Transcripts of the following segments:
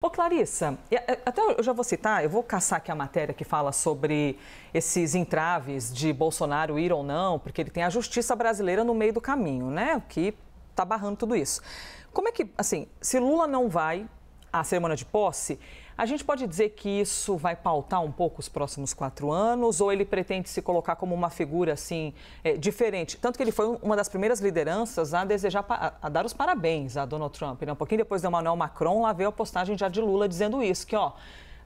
Ô Clarissa, até eu já vou citar, eu vou caçar aqui a matéria que fala sobre esses entraves de Bolsonaro ir ou não, porque ele tem a justiça brasileira no meio do caminho, né? O Que tá barrando tudo isso. Como é que, assim, se Lula não vai à cerimônia de posse, a gente pode dizer que isso vai pautar um pouco os próximos quatro anos ou ele pretende se colocar como uma figura assim é, diferente? Tanto que ele foi uma das primeiras lideranças a desejar a, dar os parabéns a Donald Trump. Né? Um pouquinho depois do Emmanuel Macron, lá veio a postagem já de Lula dizendo isso que ó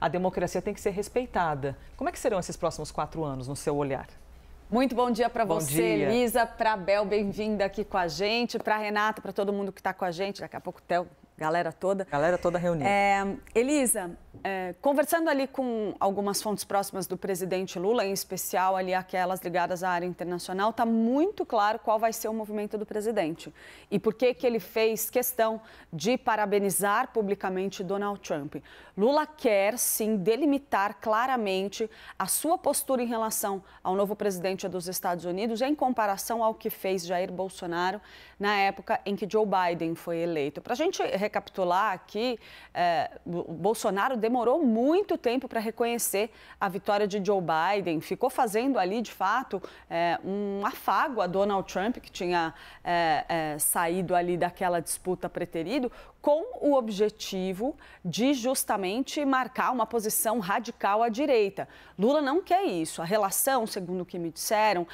a democracia tem que ser respeitada. Como é que serão esses próximos quatro anos no seu olhar? Muito bom dia para você, dia. Elisa, para Bel, bem-vinda aqui com a gente, para Renata, para todo mundo que está com a gente. Daqui a pouco, Tel galera toda. Galera toda reunida. É, Elisa, é, conversando ali com algumas fontes próximas do presidente Lula, em especial ali aquelas ligadas à área internacional, está muito claro qual vai ser o movimento do presidente e por que que ele fez questão de parabenizar publicamente Donald Trump. Lula quer sim delimitar claramente a sua postura em relação ao novo presidente dos Estados Unidos em comparação ao que fez Jair Bolsonaro na época em que Joe Biden foi eleito. Para a gente recapitular aqui, é, Bolsonaro demorou muito tempo para reconhecer a vitória de Joe Biden, ficou fazendo ali, de fato, é, um afago a Donald Trump, que tinha é, saído ali daquela disputa preterido, com o objetivo de justamente marcar uma posição radical à direita. Lula não quer isso. A relação, segundo o que me disseram,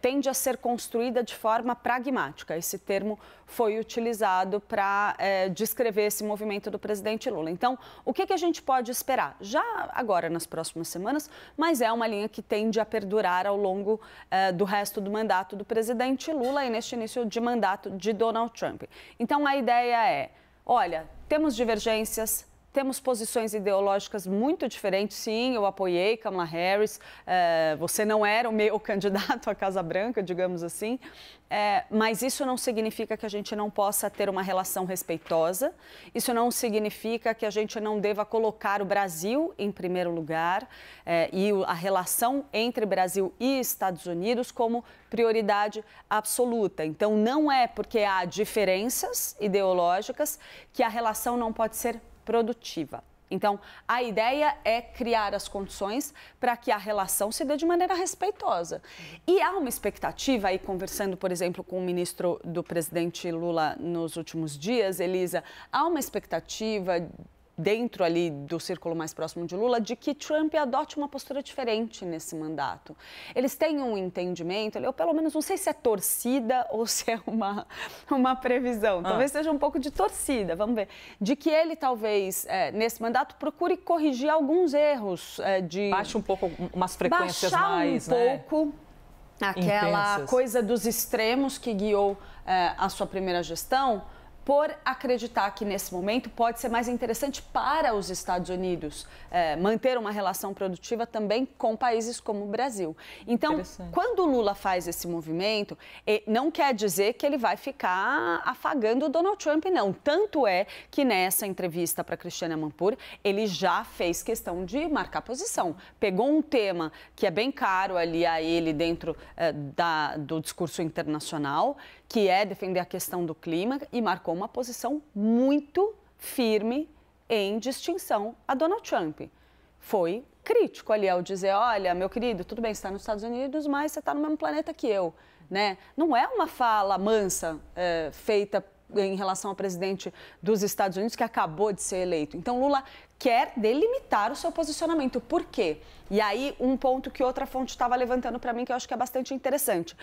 tende a ser construída de forma pragmática. Esse termo foi utilizado para é, descrever esse movimento do presidente Lula. Então, o que, que a gente pode esperar? Já agora, nas próximas semanas, mas é uma linha que tende a perdurar ao longo eh, do resto do mandato do presidente Lula e neste início de mandato de Donald Trump. Então, a ideia é: olha, temos divergências, temos posições ideológicas muito diferentes. Sim, eu apoiei Kamala Harris. É, você não era o meu candidato à Casa Branca, digamos assim. É, mas isso não significa que a gente não possa ter uma relação respeitosa. Isso não significa que a gente não deva colocar o Brasil em primeiro lugar é, e a relação entre Brasil e Estados Unidos como prioridade absoluta. Então, não é porque há diferenças ideológicas que a relação não pode ser produtiva. Então, a ideia é criar as condições para que a relação se dê de maneira respeitosa. E há uma expectativa, aí conversando, por exemplo, com o ministro do presidente Lula nos últimos dias, Elisa, há uma expectativa dentro ali do círculo mais próximo de Lula, de que Trump adote uma postura diferente nesse mandato. Eles têm um entendimento, eu pelo menos não sei se é torcida ou se é uma, uma previsão, ah. talvez ah. seja um pouco de torcida, vamos ver, de que ele talvez, é, nesse mandato, procure corrigir alguns erros é, de... Baixa um pouco umas frequências baixar mais, um né? pouco aquela Intensas. coisa dos extremos que guiou é, a sua primeira gestão, por acreditar que nesse momento pode ser mais interessante para os Estados Unidos é, manter uma relação produtiva também com países como o Brasil. Então, quando o Lula faz esse movimento, não quer dizer que ele vai ficar afagando o Donald Trump, não. Tanto é que nessa entrevista para Cristiana Mampur, ele já fez questão de marcar posição. Pegou um tema que é bem caro ali a ele dentro é, da, do discurso internacional, que é defender a questão do clima, e marcou uma posição muito firme em distinção a Donald Trump. Foi crítico ali ao dizer, olha, meu querido, tudo bem, você está nos Estados Unidos, mas você está no mesmo planeta que eu. Né? Não é uma fala mansa é, feita em relação ao presidente dos Estados Unidos que acabou de ser eleito. Então Lula quer delimitar o seu posicionamento. Por quê? E aí um ponto que outra fonte estava levantando para mim que eu acho que é bastante interessante.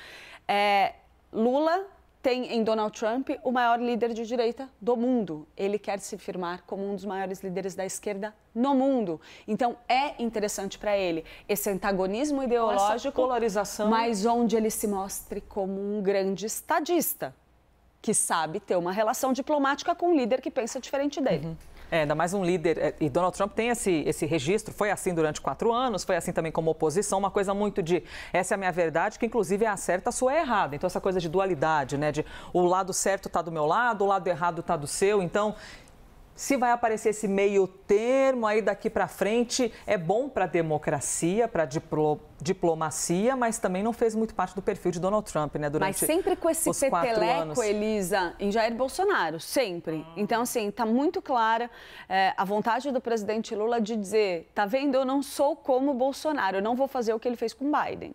É, Lula tem em Donald Trump o maior líder de direita do mundo. Ele quer se firmar como um dos maiores líderes da esquerda no mundo. Então é interessante para ele esse antagonismo ideológico, polarização, mas onde ele se mostre como um grande estadista que sabe ter uma relação diplomática com um líder que pensa diferente dele. Uhum. É, ainda mais um líder. É, e Donald Trump tem esse, esse registro, foi assim durante quatro anos, foi assim também como oposição, uma coisa muito de essa é a minha verdade, que inclusive é a certa, a sua é errada. Então, essa coisa de dualidade, né? De o lado certo está do meu lado, o lado errado está do seu. Então, se vai aparecer esse meio termo aí daqui para frente, é bom para a democracia, para a diplo, diplomacia, mas também não fez muito parte do perfil de Donald Trump, né? Durante mas sempre com esse peteleco, Elisa, em Jair Bolsonaro, sempre. Então, assim, está muito clara é, a vontade do presidente Lula de dizer, tá vendo, eu não sou como Bolsonaro, eu não vou fazer o que ele fez com Biden.